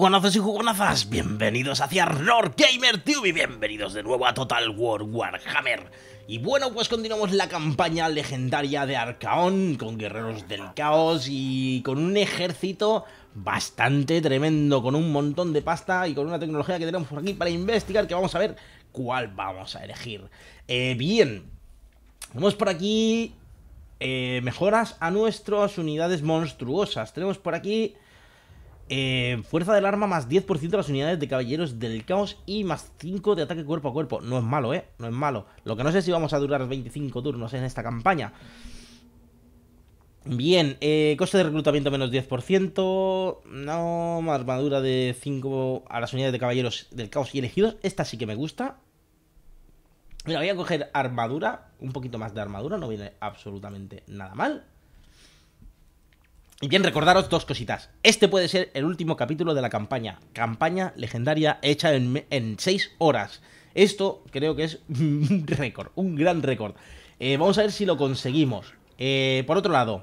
jugonazos y jugonazas, bienvenidos hacia Roar Gamer TV, bienvenidos de nuevo a Total War Warhammer. Y bueno, pues continuamos la campaña legendaria de Arcaón con guerreros del caos y con un ejército bastante tremendo, con un montón de pasta y con una tecnología que tenemos por aquí para investigar, que vamos a ver cuál vamos a elegir. Eh, bien, vamos por aquí eh, mejoras a nuestras unidades monstruosas. Tenemos por aquí eh, fuerza del arma más 10% a las unidades de caballeros del caos y más 5 de ataque cuerpo a cuerpo. No es malo, ¿eh? No es malo. Lo que no sé si vamos a durar 25 turnos en esta campaña. Bien, eh, coste de reclutamiento menos 10%. No, más armadura de 5 a las unidades de caballeros del caos y elegidos. Esta sí que me gusta. Mira, voy a coger armadura, un poquito más de armadura, no viene absolutamente nada mal. Y bien, recordaros dos cositas. Este puede ser el último capítulo de la campaña. Campaña legendaria hecha en, 6 horas. Esto creo que es un récord, un gran récord. Eh, vamos a ver si lo conseguimos. Eh, por otro lado,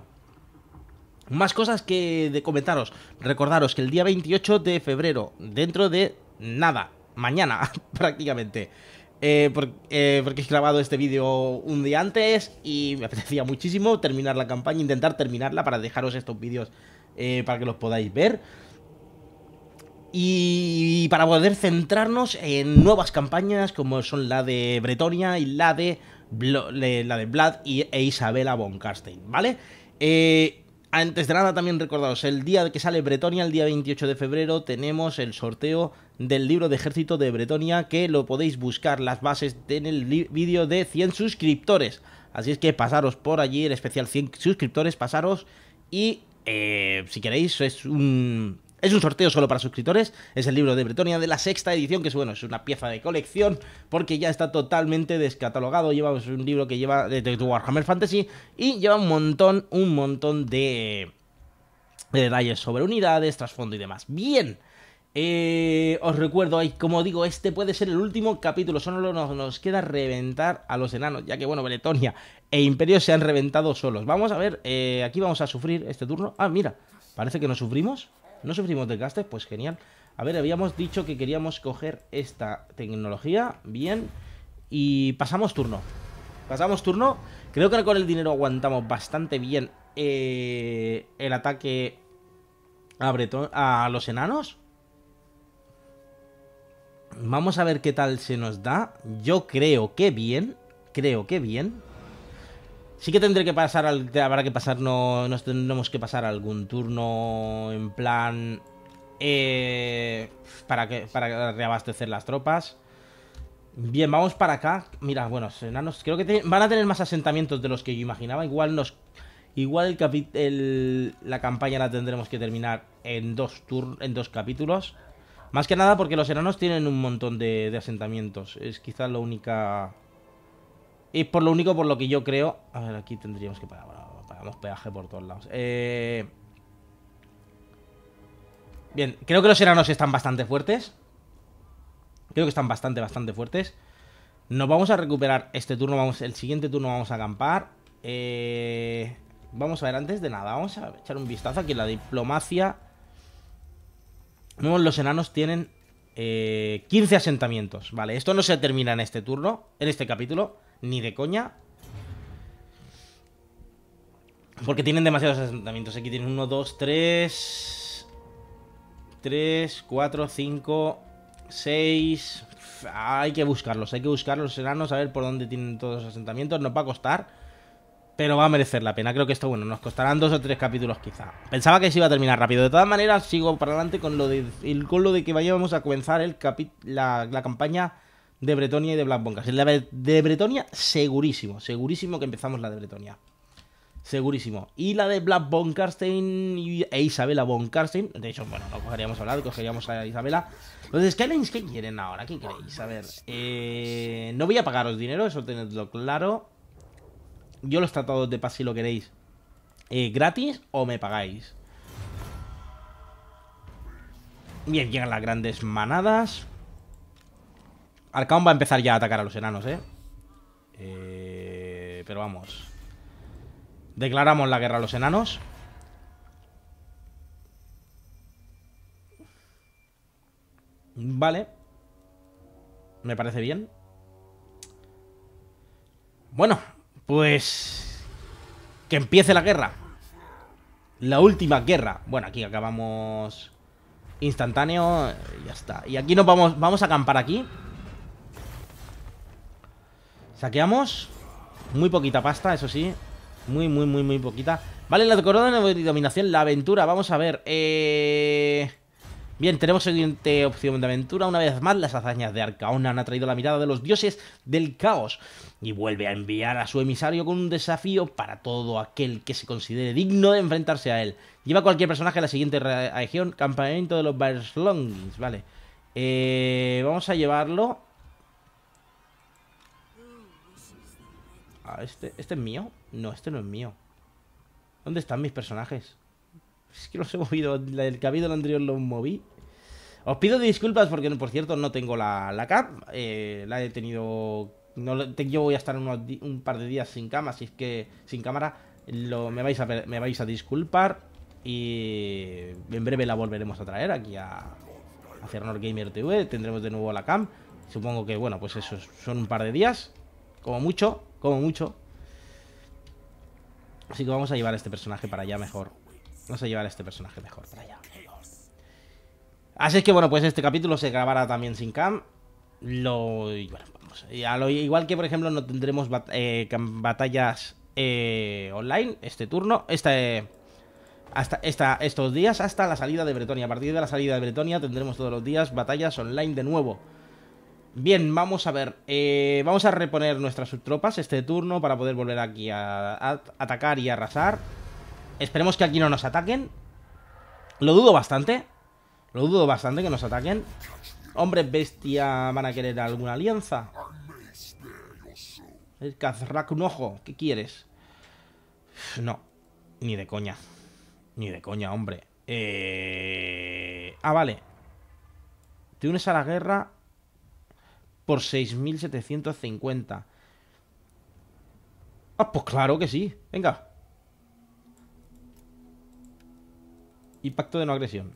más cosas que de comentaros. Recordaros que el día 28 de febrero, dentro de nada, mañana prácticamente, eh, eh, porque he grabado este vídeo un día antes y me apetecía muchísimo terminar la campaña, intentar terminarla para dejaros estos vídeos eh, para que los podáis ver. Y para poder centrarnos en nuevas campañas como son la de Bretonia y la de, la de Vlad y, e Isabela von Karstein, ¿vale? Eh, antes de nada, también recordaros, el día que sale Bretonia, el día 28 de febrero, tenemos el sorteo del libro de ejército de Bretonia, que lo podéis buscar las bases en el vídeo de 100 suscriptores. Así es que pasaros por allí, el especial 100 suscriptores, pasaros y eh, si queréis, es un, es un sorteo solo para suscriptores, es el libro de Bretonia de la sexta edición, que es bueno, es una pieza de colección, porque ya está totalmente descatalogado, Llevamos un libro que lleva de, Warhammer Fantasy y lleva un montón, un montón de, de detalles sobre unidades, trasfondo y demás. Bien, eh, os recuerdo, como digo, este puede ser el último capítulo. Solo nos, queda reventar a los enanos, ya que, bueno, Bretonia e Imperio se han reventado solos. Vamos a ver, eh, aquí vamos a sufrir este turno. Ah, mira, parece que nos sufrimos no sufrimos desgastes, pues genial. A ver, habíamos dicho que queríamos coger esta tecnología, bien, y pasamos turno. Pasamos turno, creo que con el dinero aguantamos bastante bien eh, el ataque a, a los enanos. Vamos a ver qué tal se nos da. Yo creo que bien, creo que bien. Sí que tendré que pasar al. Habrá que pasar. nos tendremos que pasar algún turno en plan. Eh, para, que, para reabastecer las tropas. Bien, vamos para acá. Mira, bueno, los enanos. Creo que van a tener más asentamientos de los que yo imaginaba. Igual nos. Igual la campaña la tendremos que terminar en dos, en dos capítulos. Más que nada porque los enanos tienen un montón de asentamientos. Es quizás la única. Y por lo único por lo que yo creo... A ver, aquí tendríamos que pagar... pagamos peaje por todos lados. Eh, bien, creo que los enanos están bastante fuertes. Creo que están bastante, bastante fuertes. Nos vamos a recuperar este turno. Vamos, el siguiente turno vamos a acampar. Eh, vamos a ver, antes de nada, vamos a echar un vistazo aquí en la diplomacia. los enanos tienen 15 eh, asentamientos. Vale, esto no se termina en este turno, en este capítulo ni de coña. Porque tienen demasiados asentamientos. Aquí tienen uno, dos, tres Tres, cuatro, cinco Seis Hay que buscarlos, hay que buscarlos los enanos, a ver por dónde tienen todos los asentamientos. Nos va a costar, pero va a merecer la pena. Creo que esto, bueno, nos costarán dos o tres capítulos quizá. Pensaba que se iba a terminar rápido. De todas maneras, sigo para adelante con lo de, de que vayamos a comenzar el la, la campaña de Bretonia y de Black La de Bretonia, segurísimo, segurísimo que empezamos la de Bretonia. Segurísimo. Y la de Black Von e Isabela Von De hecho, bueno, no cogeríamos a cogeríamos a Isabela. Entonces, Skylines, ¿qué quieren ahora? ¿Qué queréis? A ver. Eh, no voy a pagaros dinero, eso tenedlo claro. Yo los tratados de paz si lo queréis. Eh, gratis o me pagáis. Bien, llegan las grandes manadas. Arcaon va a empezar ya a atacar a los enanos, ¿eh? ¿eh? pero vamos. Declaramos la guerra a los enanos. Vale. Me parece bien. Bueno, pues... Que empiece la guerra. La última guerra. Bueno, aquí acabamos instantáneo. Eh, ya está. Y aquí nos vamos, vamos a acampar aquí. Saqueamos. Muy poquita pasta, eso sí. Muy, muy, muy, muy poquita. Vale, la corona de dominación, la aventura. Vamos a ver. Eh... Bien, tenemos siguiente opción de aventura. Una vez más, las hazañas de Arcaona han atraído la mirada de los dioses del caos y vuelve a enviar a su emisario con un desafío para todo aquel que se considere digno de enfrentarse a él. Lleva cualquier personaje a la siguiente región, campamento de los Berslongs vale. Eh, vamos a llevarlo Ah, este, ¿este, es mío? No, este no es mío. ¿Dónde están mis personajes? Es que los he movido. El que ha habido el anterior lo moví. Os pido disculpas porque, por cierto, no tengo la, la eh, la he tenido... yo voy a estar un par de días sin cam así que... Sin cámara. me, vais a, disculpar. Y en breve la volveremos a traer aquí a, a Cernor Gamer TV. Tendremos de nuevo la cam. Supongo que, bueno, pues eso, son un par de días. Como mucho, como mucho. Así que vamos a llevar a este personaje para allá mejor. Vamos a llevar a este personaje mejor para allá. Así es que bueno, pues este capítulo se grabará también sin cam. Lo, bueno, vamos, igual que por ejemplo no tendremos eh, batallas eh, online este turno, este, hasta esta, estos días hasta la salida de Bretonia. A partir de la salida de Bretonia tendremos todos los días batallas online de nuevo. Bien, vamos a ver. Eh, vamos a reponer nuestras subtropas este turno para poder volver aquí a, atacar y arrasar. Esperemos que aquí no nos ataquen. Lo dudo bastante. Lo dudo bastante que nos ataquen. Hombre, bestia van a querer alguna alianza. El Kazrak un ¿Qué quieres? No. Ni de coña. Ni de coña, hombre. Eh... Ah, vale. Te unes a la guerra por 6.750. Ah, pues claro que sí. Venga. Y pacto de no agresión.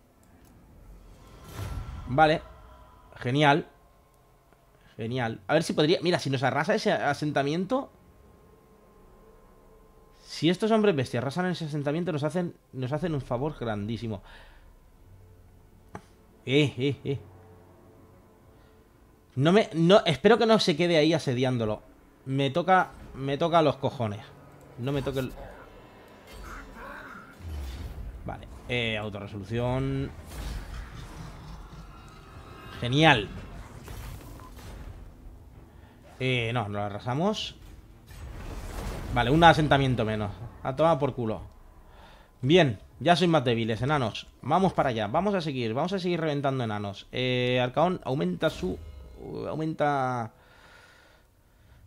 Vale. Genial. Genial. A ver si podría... Mira, si nos arrasa ese asentamiento... Si estos hombres bestias arrasan ese asentamiento, nos hacen, nos hacen un favor grandísimo. Eh, eh, eh. No me. No, espero que no se quede ahí asediándolo. Me toca. Me toca los cojones. No me toque el. Vale. Eh, Genial. Eh, no, nos lo arrasamos. Vale, un asentamiento menos. A tomar por culo. Bien, ya soy más débiles, enanos. Vamos para allá, vamos a seguir, vamos a seguir reventando enanos. Eh, Arcaón aumenta su aumenta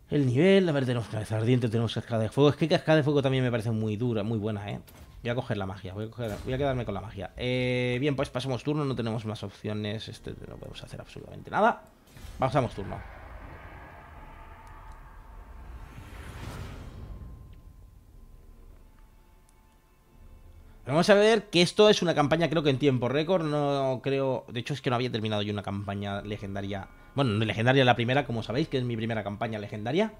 el nivel. A ver, tenemos cabeza ardiente, tenemos cascada de fuego. Es que cascada de fuego también me parece muy dura, muy buena, ¿eh? Voy a coger la magia, voy a, quedarme con la magia. Eh, bien, pues pasamos turno, no tenemos más opciones. Este no podemos hacer absolutamente nada. Pasamos turno. Vamos a ver que esto es una campaña creo que en tiempo récord, no creo... De hecho es que no había terminado yo una campaña legendaria... Bueno, legendaria la primera, como sabéis, que es mi primera campaña legendaria.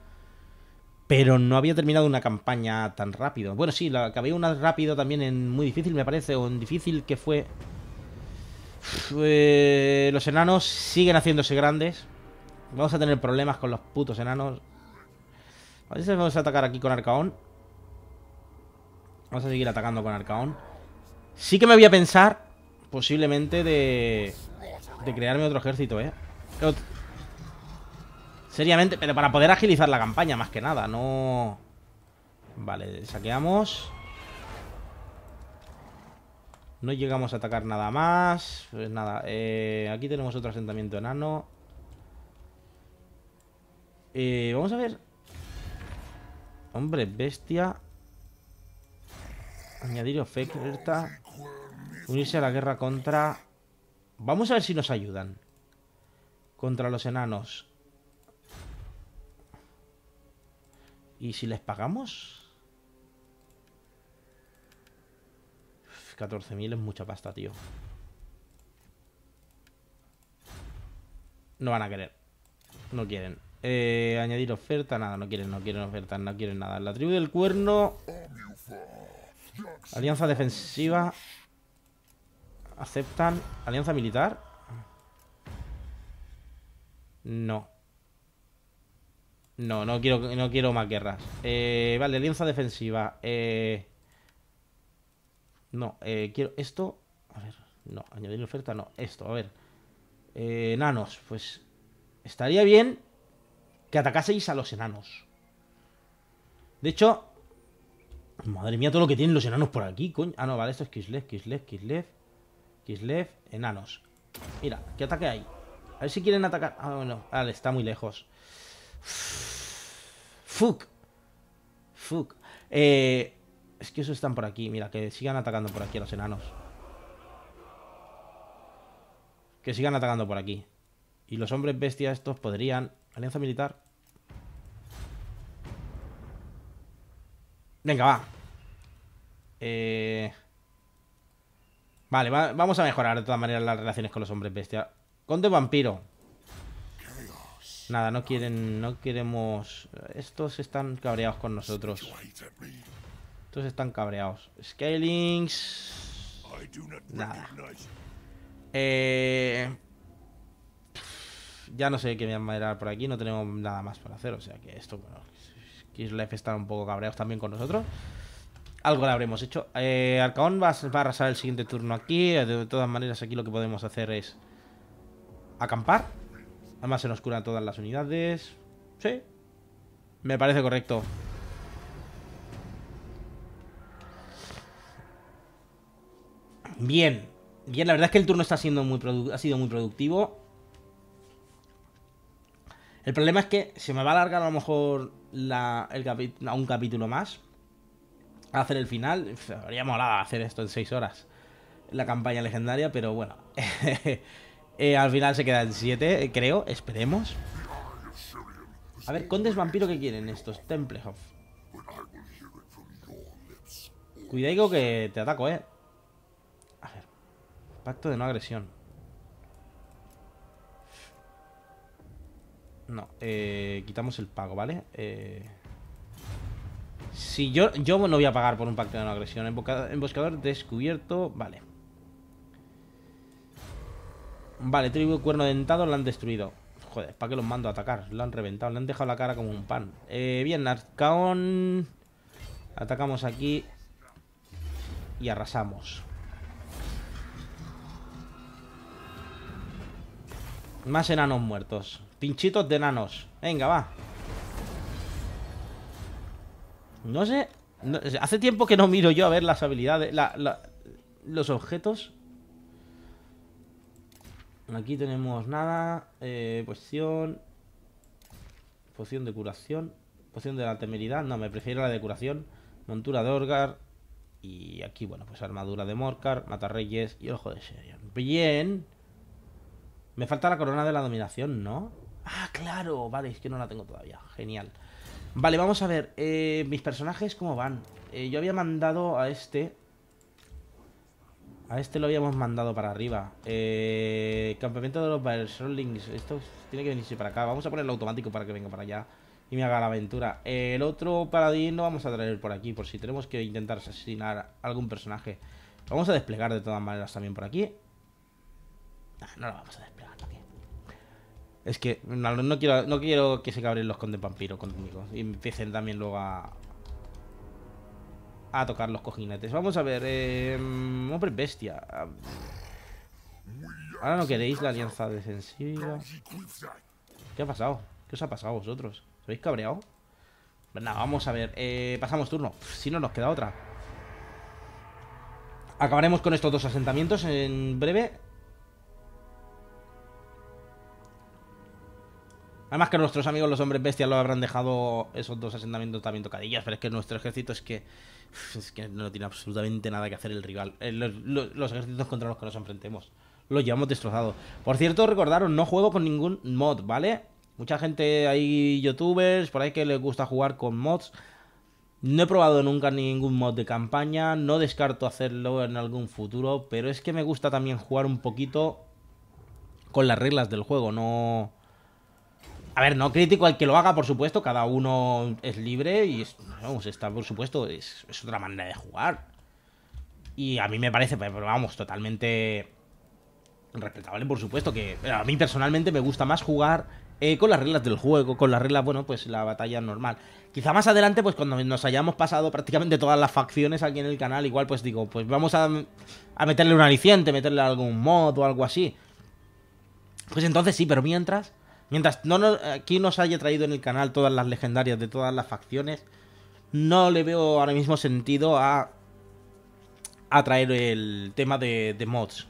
Pero no había terminado una campaña tan rápido. Bueno, sí, la una rápido también en muy difícil, me parece, o en difícil que fue... Eh, los enanos siguen haciéndose grandes. Vamos a tener problemas con los putos enanos. A veces vamos a atacar aquí con Arcaón. Vamos a seguir atacando con Arcaón. Sí que me voy a pensar, posiblemente, de, de crearme otro ejército, ¿eh? Seriamente, pero para poder agilizar la campaña, más que nada, no... Vale, saqueamos. No llegamos a atacar nada más. Pues nada, eh, aquí tenemos otro asentamiento enano. Eh, vamos a ver. Hombre, bestia. Añadir oferta. Unirse a la guerra contra... Vamos a ver si nos ayudan. Contra los enanos. ¿Y si les pagamos? 14.000 es mucha pasta, tío. No van a querer. No quieren. Eh, añadir oferta, nada, no quieren, no quieren oferta no quieren nada. La tribu del cuerno... Alianza defensiva. ¿Aceptan? ¿Alianza militar? No. No, no quiero, no quiero más guerras. Eh, vale, alianza defensiva. Eh, no, eh, quiero esto. A ver, no, añadir oferta, no. Esto, a ver. enanos, pues estaría bien que atacaseis a los enanos. De hecho, Madre mía, todo lo que tienen los enanos por aquí, coño. Ah, no, vale, esto es Kislev, Kislev, Kislev. Kislev, enanos. Mira, ¿qué ataque hay? A ver si quieren atacar. Ah, bueno, vale, está muy lejos. Fuck. Fuck. Eh, es que esos están por aquí. Mira, que sigan atacando por aquí a los enanos. Que sigan atacando por aquí. Y los hombres bestias estos podrían... Alianza militar. Venga, va. Eh... Vale, vamos a mejorar de todas maneras las relaciones con los hombres bestia. Conde vampiro. Nada, no quieren, no queremos... Estos están cabreados con nosotros. Estos están cabreados. Scalings... Nada. Eh, ya no sé qué me a dar por aquí. No tenemos nada más para hacer. O sea que esto, bueno... Kislev están un poco cabreados también con nosotros algo lo habremos hecho. Eh, Arcaón va, a arrasar el siguiente turno aquí. Eh, de todas maneras, aquí lo que podemos hacer es acampar. Además se nos curan todas las unidades. Sí. Me parece correcto. Bien. Bien, la verdad es que el turno está siendo muy ha sido muy productivo. El problema es que se me va a alargar a lo mejor un capítulo más hacer el final. Habría molado hacer esto en 6 horas. La campaña legendaria, pero bueno. Eh, al final se queda en 7, creo. Esperemos. A ver, condes vampiro que quieren estos. Templehof. Cuidado que te ataco, eh. A ver. Pacto de no agresión. No, eh, quitamos el pago, ¿vale? Eh... Si yo, no voy a pagar por un pacto de no agresión. Emboscador descubierto. Vale. Vale, tribu cuerno dentado lo han destruido. Joder, ¿para qué los mando a atacar? Lo han reventado, le han dejado la cara como un pan. Eh, bien, narcaón Atacamos aquí. Y arrasamos. Más enanos muertos. Pinchitos de enanos. Venga, va. No sé. hace tiempo que no miro yo a ver las habilidades. los objetos. Aquí tenemos nada. eh, poción. Poción de curación. Poción de la temeridad. No, me prefiero la de curación. Montura de Orgar. Y aquí, bueno, pues armadura de Morcar, Matarreyes y ojo de Sherian. Bien. Me falta la corona de la dominación, ¿no? Ah, claro. Vale, es que no la tengo todavía. Genial. Vale, vamos a ver. Eh, mis personajes, ¿cómo van? Eh, yo había mandado a este... A este lo habíamos mandado para arriba. Eh, campamento de los Berserlings. Esto tiene que venirse para acá. Vamos a ponerlo automático para que venga para allá y me haga la aventura. El otro paladín lo vamos a traer por aquí, por si tenemos que intentar asesinar algún personaje. vamos a desplegar de todas maneras también por aquí. No, ah, no lo vamos a desplegar. Es que no, quiero, no quiero que se cabren los condes vampiros conmigo. Y empiecen también luego a. a tocar los cojinetes. Vamos a ver. Eh, em, hombre bestia. Ahora no queréis la alianza defensiva. ¿Qué ha pasado? ¿Qué os ha pasado a vosotros? ¿Se habéis cabreado? Pues nada, vamos a ver. Eh, pasamos turno. Si no, nos queda otra. Acabaremos con estos dos asentamientos en breve. Además que nuestros amigos los hombres bestias lo habrán dejado esos dos asentamientos también tocadillas, pero es que nuestro ejército es que, es que no tiene absolutamente nada que hacer el rival. Eh, los, los ejércitos contra los que nos enfrentemos. Los llevamos destrozados. Por cierto, recordaros, no juego con ningún mod, ¿vale? Mucha gente, hay youtubers por ahí que les gusta jugar con mods. No he probado nunca ningún mod de campaña, no descarto hacerlo en algún futuro, pero es que me gusta también jugar un poquito con las reglas del juego, no... A ver, no crítico al que lo haga, por supuesto, cada uno es libre y vamos, está, por supuesto, es, otra manera de jugar. Y a mí me parece, pero vamos, totalmente respetable, por supuesto, que eh, a mí personalmente me gusta más jugar eh, con las reglas del juego, con las reglas, bueno, pues la batalla normal. Quizá más adelante, pues cuando nos hayamos pasado prácticamente todas las facciones aquí en el canal, igual pues digo, pues vamos a, a meterle un aliciente, meterle algún mod o algo así. Pues entonces sí, pero mientras Mientras no nos, aquí nos haya traído en el canal todas las legendarias de todas las facciones, no le veo ahora mismo sentido a, a traer el tema de, mods.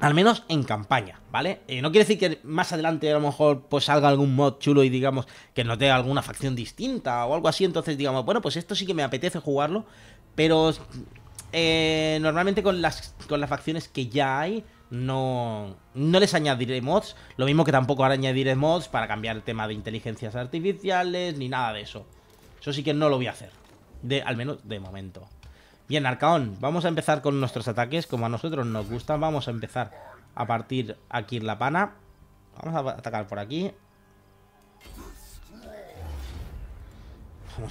Al menos en campaña, ¿vale? Eh, no quiere decir que más adelante a lo mejor pues salga algún mod chulo y digamos que nos dé alguna facción distinta o algo así. Entonces digamos, bueno, pues esto sí que me apetece jugarlo. Pero eh, normalmente con las, con las facciones que ya hay, no, no les añadiré mods. Lo mismo que tampoco ahora añadiré mods para cambiar el tema de inteligencias artificiales ni nada de eso. Eso sí que no lo voy a hacer. De, al menos de momento. Bien, Arcaón, vamos a empezar con nuestros ataques. Como a nosotros nos gustan, vamos a empezar a partir aquí en la pana. Vamos a atacar por aquí. Vamos,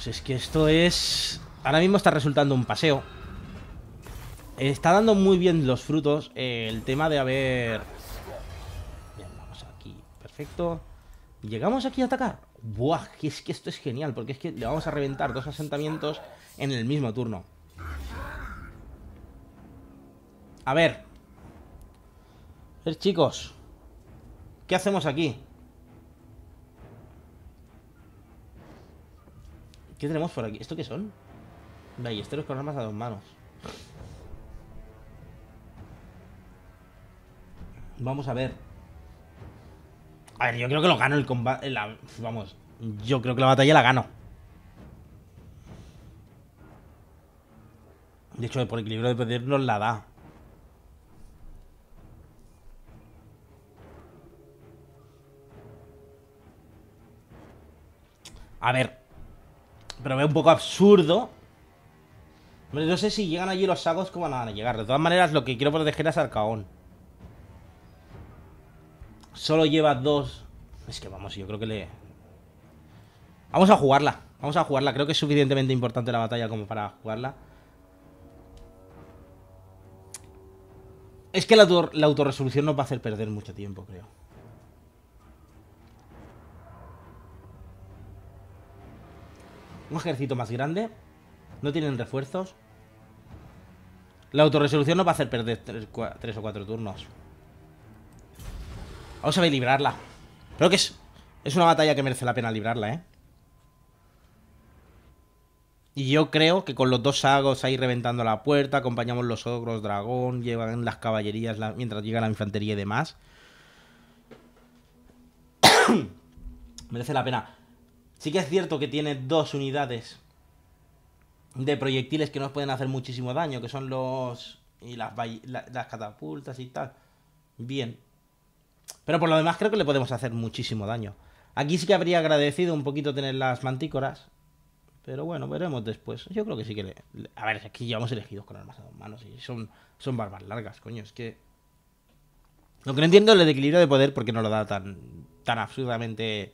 pues es que esto es... Ahora mismo está resultando un paseo. Está dando muy bien los frutos eh, el tema de haber... Bien, vamos aquí. Perfecto. ¿Llegamos aquí a atacar? Buah, que es que esto es genial, porque es que le vamos a reventar dos asentamientos en el mismo turno. A ver. A ver, chicos. ¿Qué hacemos aquí? ¿Qué tenemos por aquí? ¿Esto qué son? Ballesteros con armas a dos manos. Vamos a ver. A ver, yo creo que lo gano el combate. vamos, yo creo que la batalla la gano. De hecho, por equilibrio de poder nos la da. A ver. Pero veo un poco absurdo. Hombre, no sé si llegan allí los sagos como van a llegar. De todas maneras, lo que quiero proteger es Arcaón. Solo lleva dos. Es que vamos, yo creo que le. Vamos a jugarla. Vamos a jugarla. Creo que es suficientemente importante la batalla como para jugarla. Es que la, autorresolución nos va a hacer perder mucho tiempo, creo. Un ejército más grande. No tienen refuerzos. La autorresolución nos va a hacer perder tres o cuatro turnos. Vamos a ver, librarla. Creo que es, es una batalla que merece la pena librarla, ¿eh? Y yo creo que con los dos sagos ahí reventando la puerta, acompañamos los ogros, dragón, llevan las caballerías mientras llega la infantería y demás. merece la pena. Sí que es cierto que tiene dos unidades de proyectiles que nos pueden hacer muchísimo daño, que son los... y las, las catapultas y tal. Bien, pero por lo demás creo que le podemos hacer muchísimo daño. Aquí sí que habría agradecido un poquito tener las mantícoras. Pero bueno, veremos después. Yo creo que sí que le... A ver, aquí llevamos elegidos con armas a dos manos y son, son barbas largas, coño. Es que... Lo que no entiendo es el equilibrio de poder porque no lo da tan, tan absurdamente...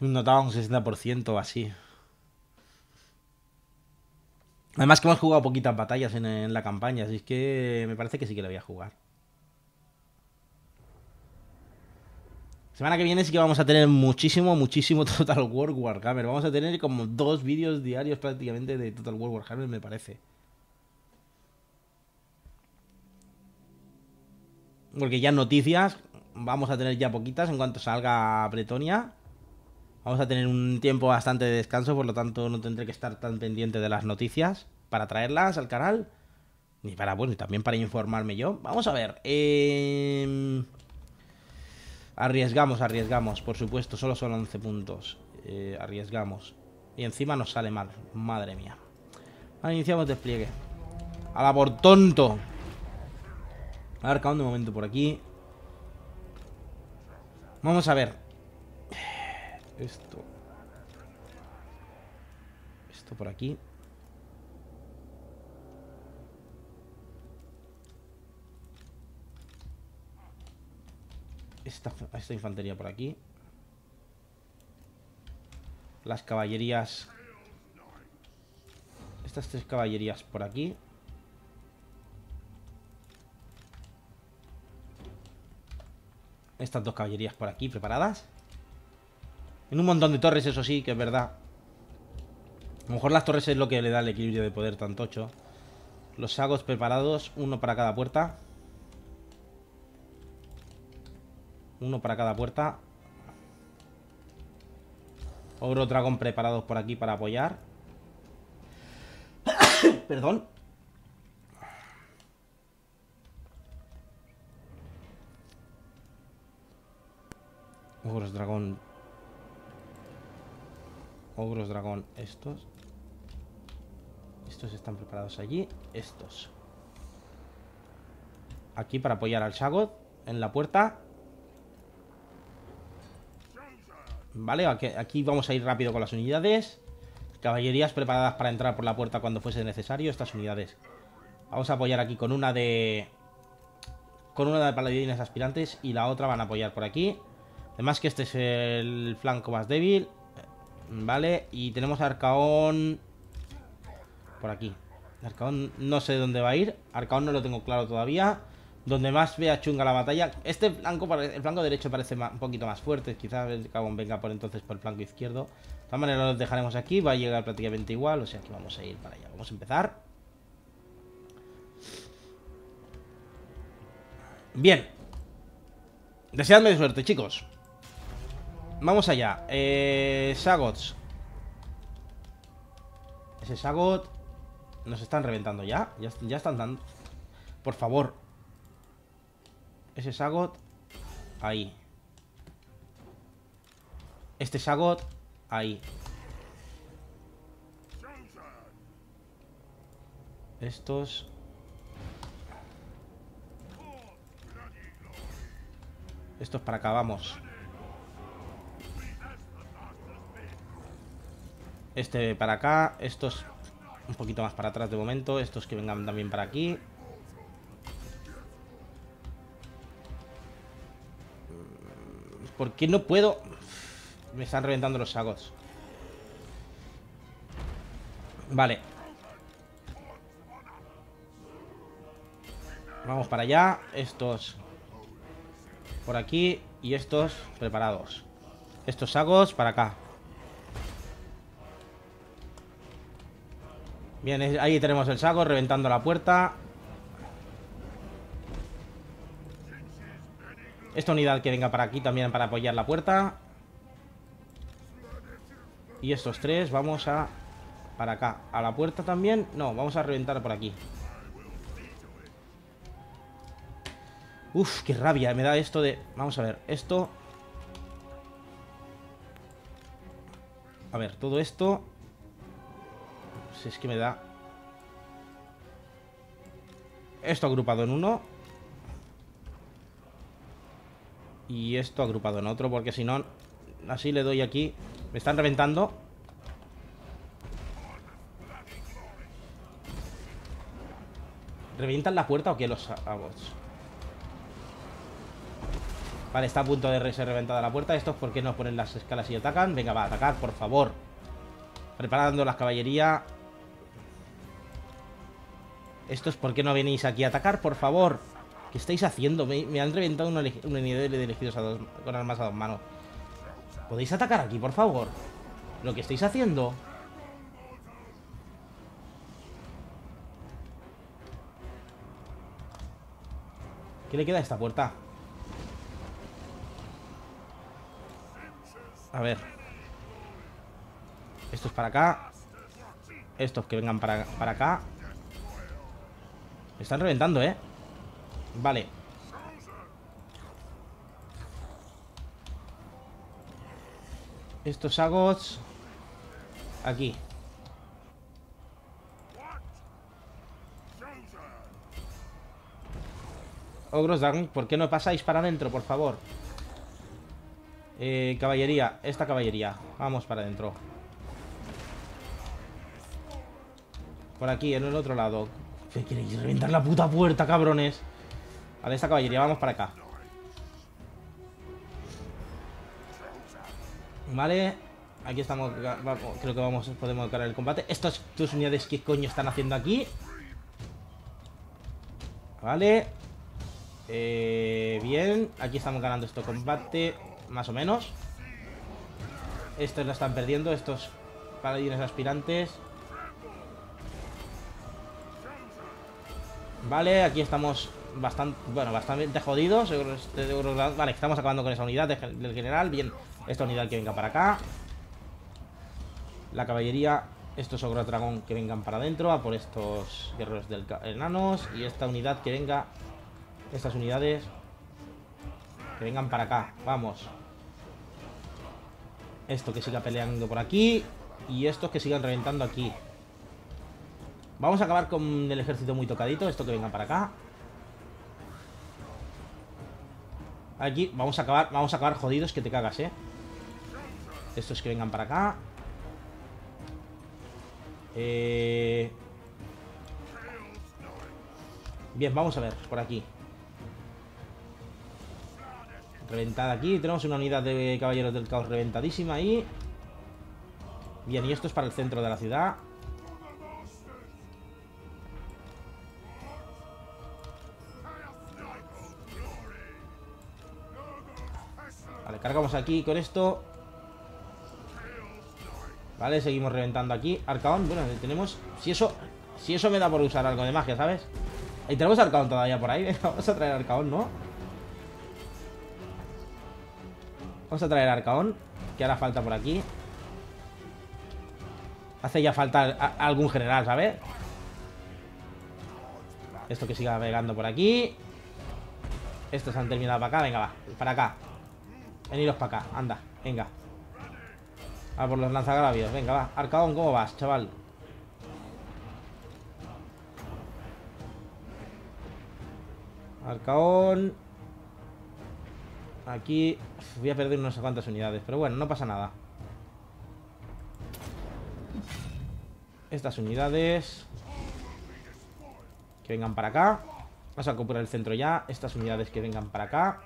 Notaba un 60% o así. Además que hemos jugado poquitas batallas en, en la campaña, así que me parece que sí que lo voy a jugar. Semana que viene sí que vamos a tener muchísimo, muchísimo Total War Warhammer. Vamos a tener como dos vídeos diarios prácticamente de Total War Warhammer, me parece. Porque ya noticias vamos a tener ya poquitas en cuanto salga Bretonia. Vamos a tener un tiempo bastante de descanso, por lo tanto no tendré que estar tan pendiente de las noticias para traerlas al canal. Ni para, bueno, y también para informarme yo. Vamos a ver. Eh... Arriesgamos, arriesgamos, por supuesto, solo son 11 puntos. Eh, arriesgamos. Y encima nos sale mal, madre mía. iniciamos despliegue. A la por tonto. A ver, Arcaón un momento por aquí. Vamos a ver. Esto. Esto por aquí. esta, infantería por aquí. Las caballerías... Estas tres caballerías por aquí. Estas dos caballerías por aquí preparadas. En un montón de torres, eso sí, que es verdad. A lo mejor las torres es lo que le da el equilibrio de poder tanto ocho Los sagos preparados, uno para cada puerta. Uno para cada puerta. Ogros dragón preparados por aquí para apoyar. Perdón. Ogros dragón. Ogros dragón, estos. Estos están preparados allí. Estos. Aquí para apoyar al Shagot en la puerta. ¿Vale? Aquí vamos a ir rápido con las unidades. Caballerías preparadas para entrar por la puerta cuando fuese necesario. Estas unidades. Vamos a apoyar aquí con una de... Con una de paladines aspirantes y la otra van a apoyar por aquí. Además que este es el flanco más débil. Vale, y tenemos a Arcaón por aquí. Arcaón no sé dónde va a ir. Arcaón no lo tengo claro todavía. Donde más vea chunga la batalla. Este blanco el blanco derecho parece un poquito más fuerte. Quizás el cabón venga por entonces por el blanco izquierdo. De todas maneras los dejaremos aquí. Va a llegar prácticamente igual. O sea que vamos a ir para allá. Vamos a empezar. Bien. Deseadme suerte, chicos. Vamos allá. Eh, Sagots. Ese Sagot. Nos están reventando Ya, ya están dando. Por favor. Ese Sagot. Ahí. Este Sagot. Ahí. Estos. Estos para acá, vamos. Este para acá. Estos un poquito más para atrás de momento. Estos que vengan también para aquí. ¿Por qué no puedo? Me están reventando los sacos. Vale. Vamos para allá. Estos por aquí y estos preparados. Estos sacos para acá. Bien, ahí tenemos el sago reventando la puerta. Esta unidad que venga para aquí también para apoyar la puerta. Y estos tres vamos a... Para acá. ¿A la puerta también? No, vamos a reventar por aquí. Uf, qué rabia me da esto de... Vamos a ver, esto... A ver, todo esto... Si pues es que me da... Esto agrupado en uno y esto agrupado en otro, porque si no, así le doy aquí. Me están reventando. ¿Reventan la puerta o qué los hago? Vale, está a punto de ser reventada la puerta. Estos, ¿por qué no ponen las escalas y atacan? Venga, va, a atacar, por favor. Preparando las caballería. Estos, ¿por qué no venís aquí a atacar? Por favor. ¿Qué estáis haciendo? Me, han reventado una, una unidad de elegidos con armas a dos manos. ¿Podéis atacar aquí, por favor? Lo que estáis haciendo... ¿Qué le queda a esta puerta? A ver Estos para acá Estos que vengan para, para acá Me están reventando, ¿eh? Vale. Estos agots... Aquí. Oh, Dragon, ¿por qué no pasáis para adentro, por favor? Eh, caballería, esta caballería. Vamos para adentro. Por aquí, en el otro lado. ¿Qué queréis? Reventar la puta puerta, cabrones. A esta caballería, vamos para acá Vale Aquí estamos, creo que vamos, podemos ganar el combate Estas tus unidades, ¿qué coño están haciendo aquí? Vale eh, Bien, aquí estamos ganando este combate Más o menos Estos lo están perdiendo Estos paladines aspirantes Vale, aquí estamos bastante, bueno, bastante jodidos. Vale, estamos acabando con esa unidad del general. Bien, esta unidad que venga para acá. La caballería, estos ogros dragón que vengan para adentro, a por estos guerreros del enanos. Y esta unidad que venga, estas unidades que vengan para acá. Vamos. Esto que siga peleando por aquí. Y estos que sigan reventando aquí. Vamos a acabar con el ejército muy tocadito. Esto que venga para acá. Aquí vamos a acabar, vamos a acabar jodidos que te cagas, ¿eh? Estos que vengan para acá. Eh. Bien, vamos a ver, por aquí. Reventada aquí. Tenemos una unidad de caballeros del caos reventadísima ahí. Bien, y esto es para el centro de la ciudad. cargamos aquí con esto. Vale, seguimos reventando aquí. Arcaón, bueno, tenemos... Si eso si eso me da por usar algo de magia, ¿sabes? Ahí tenemos Arcaón todavía por ahí. vamos a traer Arcaón, ¿no? Vamos a traer Arcaón, que ahora falta por aquí. Hace ya falta algún general, ¿sabes? Esto que siga navegando por aquí. Estos han terminado para acá. Venga, va, para acá. Veniros para acá, anda, venga A por los lanzagravios, venga, va Arcaón, ¿cómo vas, chaval? Arcaón Aquí Voy a perder no sé cuántas unidades Pero bueno, no pasa nada Estas unidades Que vengan para acá Vamos a ocupar el centro ya Estas unidades que vengan para acá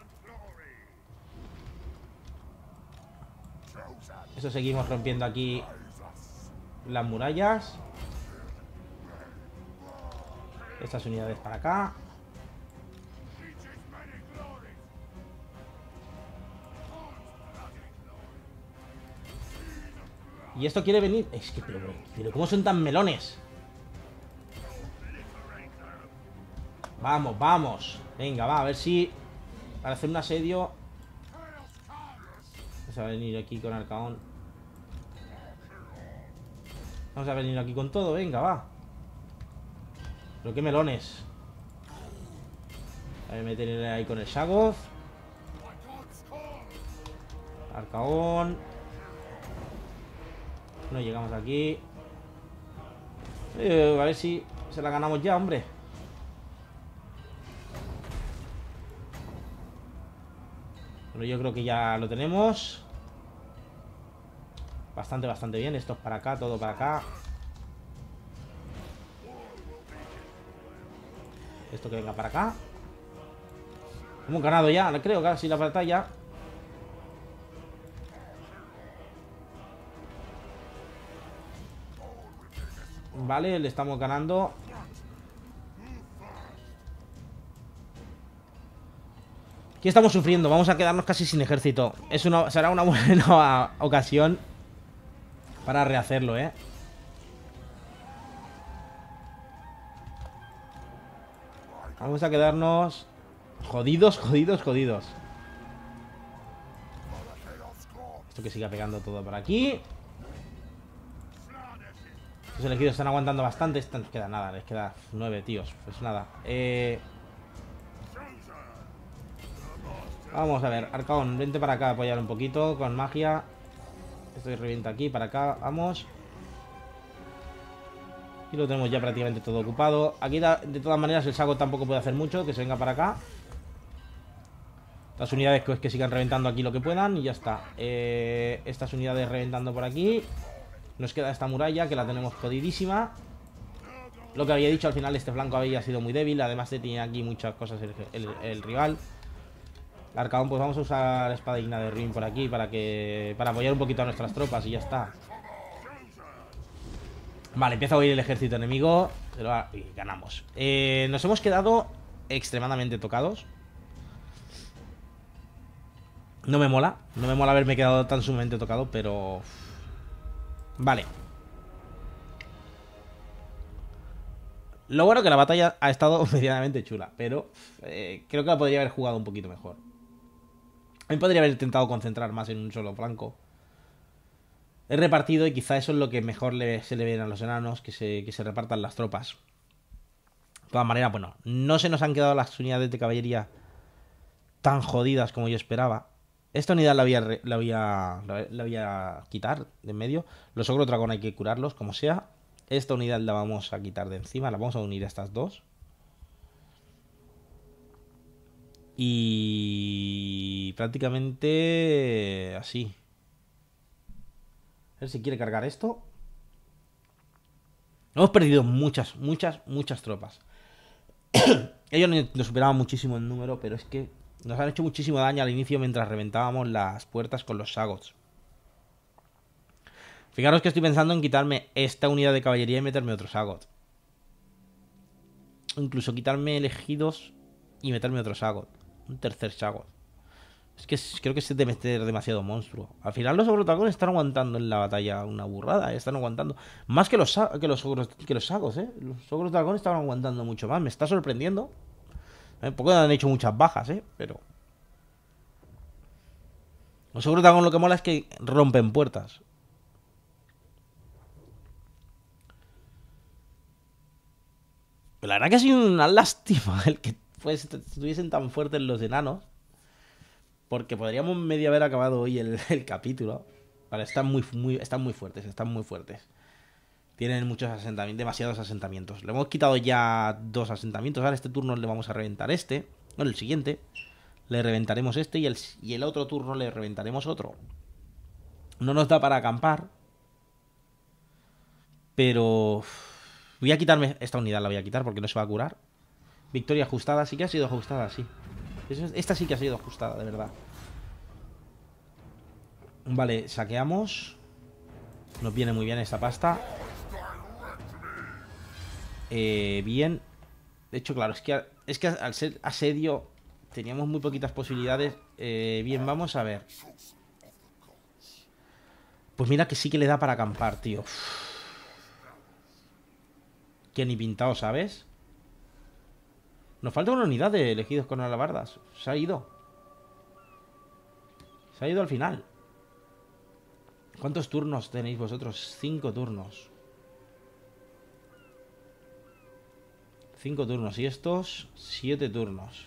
Eso seguimos rompiendo aquí las murallas. Estas unidades para acá. Y esto quiere venir... Es que, pero, pero ¿cómo son tan melones? Vamos, vamos. Venga, va, a ver si... Para hacer un asedio Vamos a venir aquí con Arcaón. Vamos a venir aquí con todo, venga, va. Pero qué melones. A ver, meterle ahí con el Shagoth. Arcaón. No llegamos aquí. Eh, a ver si se la ganamos ya, hombre. Pero yo creo que ya lo tenemos. Bastante, bastante bien. Esto es para acá, todo para acá. Esto que venga para acá. Hemos ganado ya, creo, casi la pantalla Vale, le estamos ganando ¿Qué estamos sufriendo, vamos a quedarnos casi sin ejército. Es una, será una buena ocasión para rehacerlo, ¿eh? Vamos a quedarnos jodidos, jodidos, jodidos. Esto que siga pegando todo por aquí. Los elegidos están aguantando bastante. No queda nada, les queda nueve, tíos. Pues nada. Eh... Vamos a ver, Arcaón, vente para acá, apoyar un poquito con magia. Estoy revienta aquí, para acá, vamos. Y lo tenemos ya prácticamente todo ocupado. Aquí, de todas maneras, el saco tampoco puede hacer mucho, que se venga para acá. Las unidades pues, que, sigan reventando aquí lo que puedan y ya está. Eh, estas unidades reventando por aquí. Nos queda esta muralla que la tenemos jodidísima. Lo que había dicho, al final este flanco había sido muy débil. Además de tenía aquí muchas cosas el rival. Arcadón, pues vamos a usar la espada de Ruin por aquí para que para apoyar un poquito a nuestras tropas y ya está. Vale, empieza a huir el ejército enemigo pero, ganamos. Eh, nos hemos quedado extremadamente tocados. No me mola, no me mola haberme quedado tan sumamente tocado, pero... Vale. Lo bueno que la batalla ha estado medianamente chula, pero eh, creo que la podría haber jugado un poquito mejor mí podría haber intentado concentrar más en un solo flanco. He repartido y quizá eso es lo que mejor se le ve a los enanos, que se, repartan las tropas. De todas maneras, bueno, no se nos han quedado las unidades de caballería tan jodidas como yo esperaba. Esta unidad la voy a, la la quitar de en medio. Los ogro dragón hay que curarlos, como sea. Esta unidad la vamos a quitar de encima, la vamos a unir a estas dos. Y prácticamente eh, así. A ver si quiere cargar esto. Hemos perdido muchas, muchas, muchas tropas. Ellos nos superaban muchísimo en número, pero es que nos han hecho muchísimo daño al inicio mientras reventábamos las puertas con los sagots. Fijaros que estoy pensando en quitarme esta unidad de caballería y meterme otro sagot. Incluso quitarme elegidos y meterme otro sagot. Un tercer Shagos. Es que creo que se debe meter demasiado monstruo. Al final los ogros dragones están aguantando en la batalla una burrada, eh, están aguantando. Más que los, que los, que los sagos, ¿eh? Los ogros dragones estaban aguantando mucho más. Me está sorprendiendo. ¿Eh? Porque han hecho muchas bajas, ¿eh? Pero... Los ogros dragones lo que mola es que rompen puertas. La verdad que ha sido una lástima el que pues, estuviesen tan fuertes los enanos, porque podríamos medio haber acabado hoy el, capítulo. Vale, están muy, muy, están muy fuertes, están muy fuertes. Tienen muchos asentamientos, demasiados asentamientos. Le hemos quitado ya dos asentamientos. Ahora este turno le vamos a reventar este. Bueno, el siguiente. Le reventaremos este y el, y el otro turno le reventaremos otro. No nos da para acampar. Pero... Voy a quitarme... Esta unidad la voy a quitar porque no se va a curar. Victoria ajustada, sí que ha sido ajustada, sí. Esta sí que ha sido ajustada, de verdad. Vale, saqueamos. Nos viene muy bien esta pasta. Eh, bien. De hecho, claro, es que, es que al ser asedio teníamos muy poquitas posibilidades. Eh, bien, vamos a ver. Pues mira que sí que le da para acampar, tío. Que ni pintado, ¿sabes? Nos falta una unidad de elegidos con alabardas. Se ha ido. Se ha ido al final. ¿Cuántos turnos tenéis vosotros? Cinco turnos. Cinco turnos. Y estos, siete turnos.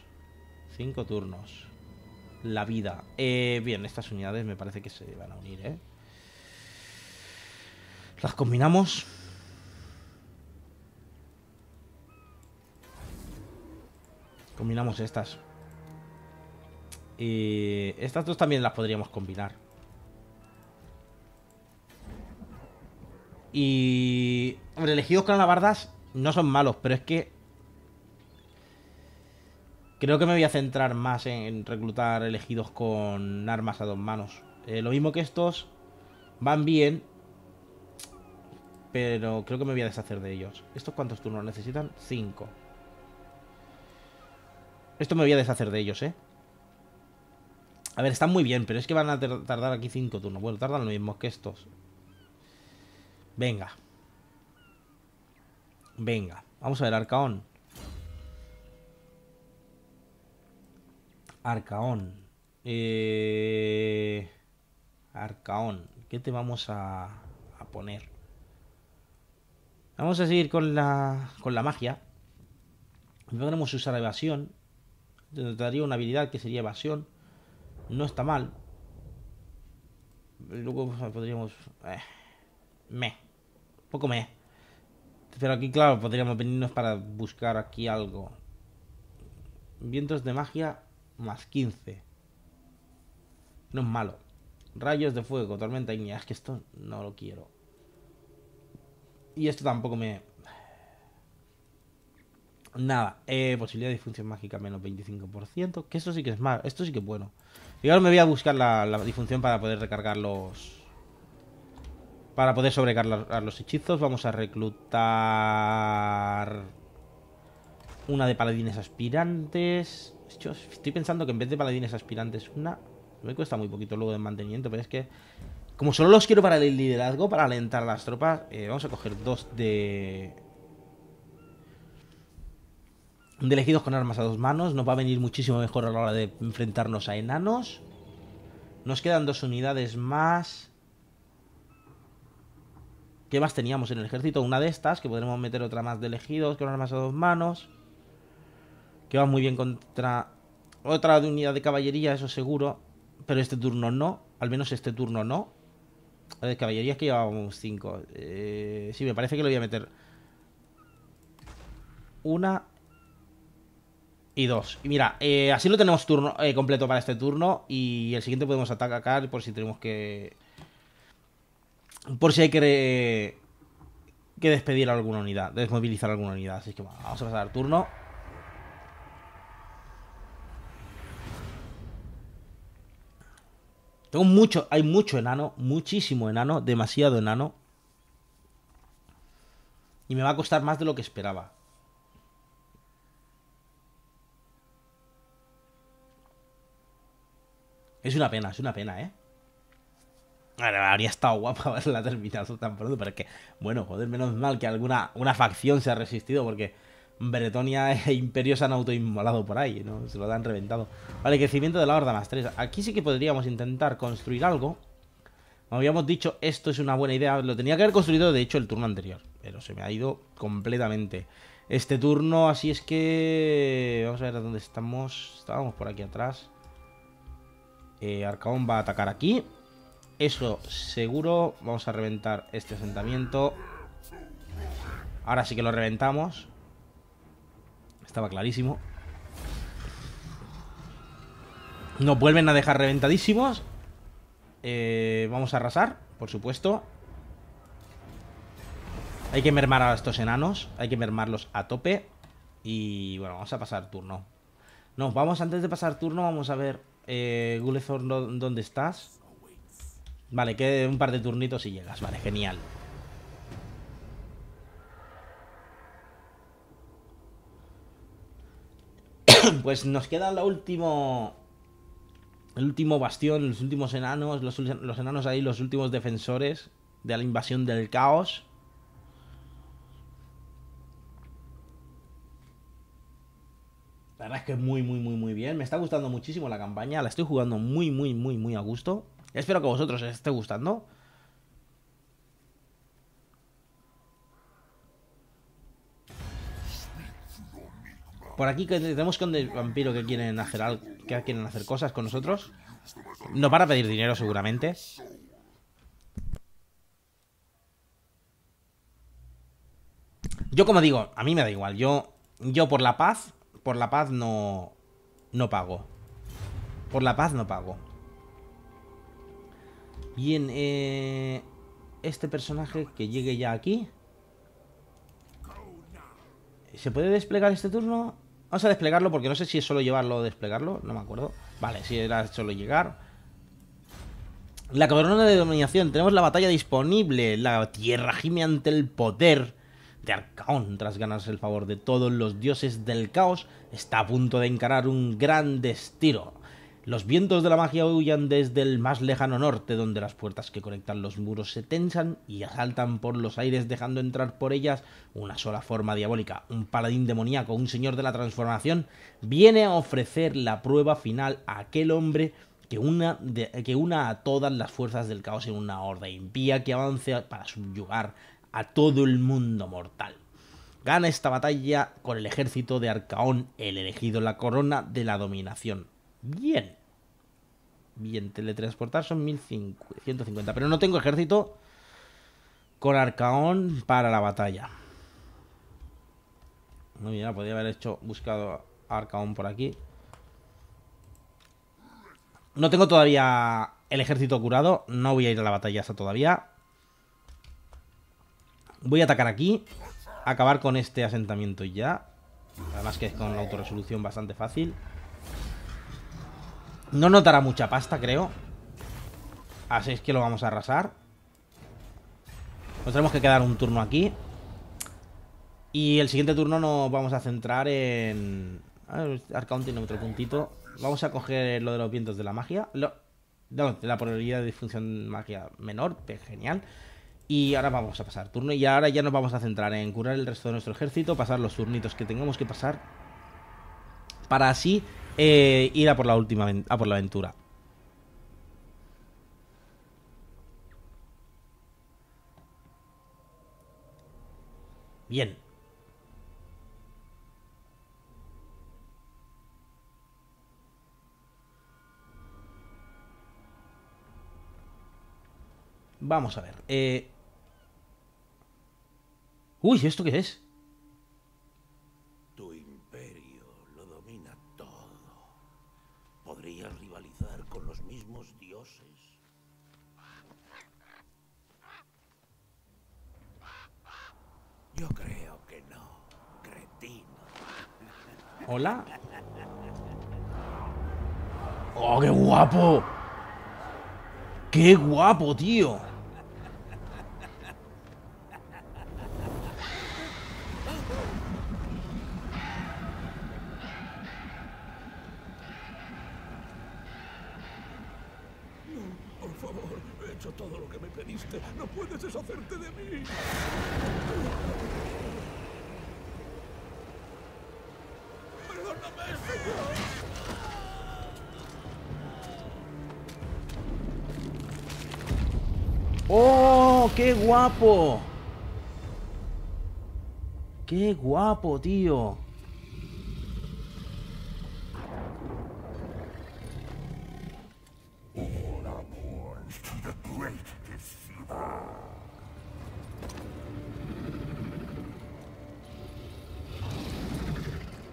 Cinco turnos. La vida. Eh, bien, estas unidades me parece que se van a unir, ¿eh? Las combinamos. Combinamos estas. Y estas dos también las podríamos combinar. Y... elegidos con alabardas no son malos, pero es que... Creo que me voy a centrar más en reclutar elegidos con armas a dos manos. Eh, lo mismo que estos van bien, pero creo que me voy a deshacer de ellos. ¿Estos cuántos turnos necesitan? Cinco. Esto me voy a deshacer de ellos, ¿eh? A ver, están muy bien, pero es que van a tardar aquí 5 turnos. Bueno, tardan lo mismo que estos. Venga. Venga. Vamos a ver, Arcaón. Arcaón. Eh... Arcaón. ¿Qué te vamos a, poner? Vamos a seguir con la, con la magia. No podremos usar evasión nos daría una habilidad que sería evasión. No está mal. Luego podríamos... Eh, me. poco me. Pero aquí, claro, podríamos venirnos para buscar aquí algo. Vientos de magia más 15. No es malo. Rayos de fuego, tormenta ígnea. Es que esto no lo quiero. Y esto tampoco me... Nada, eh, posibilidad de disfunción mágica menos 25%, que esto sí que es malo, esto sí que es bueno. Y ahora me voy a buscar la, la disfunción para poder recargar los... Para poder sobrecargar los hechizos, vamos a reclutar... Una de paladines aspirantes. estoy pensando que en vez de paladines aspirantes, una... Me cuesta muy poquito luego de mantenimiento, pero es que... Como solo los quiero para el liderazgo, para alentar las tropas, eh, vamos a coger dos de de elegidos con armas a dos manos. Nos va a venir muchísimo mejor a la hora de enfrentarnos a enanos. Nos quedan dos unidades más. ¿Qué más teníamos en el ejército? Una de estas, que podremos meter otra más de elegidos con armas a dos manos. Que va muy bien contra otra de unidad de caballería, eso seguro. Pero este turno no. Al menos este turno no. La de caballería es que llevábamos cinco eh, sí, me parece que lo voy a meter. Una, y dos. Y mira, eh, así lo tenemos turno eh, completo para este turno. Y el siguiente podemos atacar por si tenemos que. Por si hay que. Que despedir alguna unidad. Desmovilizar alguna unidad. Así que vamos a pasar turno. Tengo mucho. Hay mucho enano. Muchísimo enano. Demasiado enano. Y me va a costar más de lo que esperaba. Es una pena, es una pena, ¿eh? habría estado guapo haberla terminado tan pronto, pero es que, bueno, joder, menos mal que alguna una facción se ha resistido, porque Bretonia e Imperio se han autoinmolado por ahí, ¿no? Se lo han reventado. Vale, crecimiento de la Horda más 3. Aquí sí que podríamos intentar construir algo. Como habíamos dicho, esto es una buena idea. Lo tenía que haber construido, de hecho, el turno anterior, pero se me ha ido completamente este turno, así es que... Vamos a ver a dónde estamos. Estábamos por aquí atrás. Eh, Arcaón va a atacar aquí. Eso seguro. Vamos a reventar este asentamiento. Ahora sí que lo reventamos. Estaba clarísimo. Nos vuelven a dejar reventadísimos. Eh, vamos a arrasar, por supuesto. Hay que mermar a estos enanos. Hay que mermarlos a tope. Y bueno, vamos a pasar turno. No, vamos, antes de pasar turno, vamos a ver eh, Gulethor, ¿dónde estás? Vale, quede un par de turnitos y llegas. Vale, genial. pues nos queda el último... El último bastión, los últimos enanos, los enanos ahí, los últimos defensores de la invasión del caos. La verdad es que muy, muy, muy, muy bien. Me está gustando muchísimo la campaña. La estoy jugando muy, muy, muy, muy a gusto. Espero que a vosotros os esté gustando. Por aquí tenemos con el vampiro que quieren hacer algo, que quieren hacer cosas con nosotros. no para pedir dinero seguramente. Yo como digo, a mí me da igual. Yo, yo por la paz por la paz no... No pago. Por la paz no pago. Bien, eh... Este personaje que llegue ya aquí. ¿Se puede desplegar este turno? Vamos a desplegarlo porque no sé si es solo llevarlo o desplegarlo. No me acuerdo. Vale, si era solo llegar. La corona de dominación. Tenemos la batalla disponible. La tierra gime ante el poder de Arcaón, tras ganarse el favor de todos los dioses del caos, está a punto de encarar un gran destino. Los vientos de la magia huyan desde el más lejano norte, donde las puertas que conectan los muros se tensan y asaltan por los aires, dejando entrar por ellas una sola forma diabólica. Un paladín demoníaco, un señor de la transformación, viene a ofrecer la prueba final a aquel hombre que una, que una a todas las fuerzas del caos en una horda impía que avance para subyugar a todo el mundo mortal. Gana esta batalla con el ejército de Arcaón, el elegido la corona de la dominación. Bien. Bien, teletransportar son 150. Pero no tengo ejército con Arcaón para la batalla. No, mira, podría haber hecho, buscado Arcaón por aquí. No tengo todavía el ejército curado. No voy a ir a la batalla hasta todavía. Voy a atacar aquí. Acabar con este asentamiento ya. Además que es con la autorresolución bastante fácil. No notará mucha pasta, creo. Así es que lo vamos a arrasar. Nos tenemos que quedar un turno aquí. Y el siguiente turno nos vamos a centrar en... Arcaun tiene otro puntito. Vamos a coger lo de los vientos de la magia. Lo... la probabilidad de disfunción magia menor. Genial. Y ahora vamos a pasar turno y ahora ya nos vamos a centrar en curar el resto de nuestro ejército, pasar los turnitos que tengamos que pasar para así eh, ir a por la última a por la aventura. Bien. Vamos a ver. Eh, Uy, ¿esto qué es? Tu imperio lo domina todo. Podrías rivalizar con los mismos dioses. Yo creo que no, cretino. ¿Hola? ¡Oh, qué guapo! ¡Qué guapo, tío! guapo! ¡Qué guapo, tío!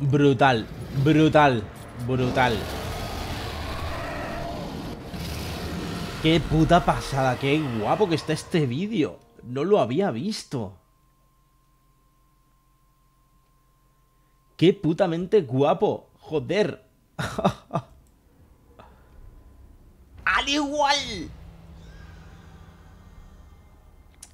Brutal, brutal, brutal. Qué puta pasada, qué guapo que está este vídeo. No lo había visto. Qué putamente guapo. Joder. Al igual.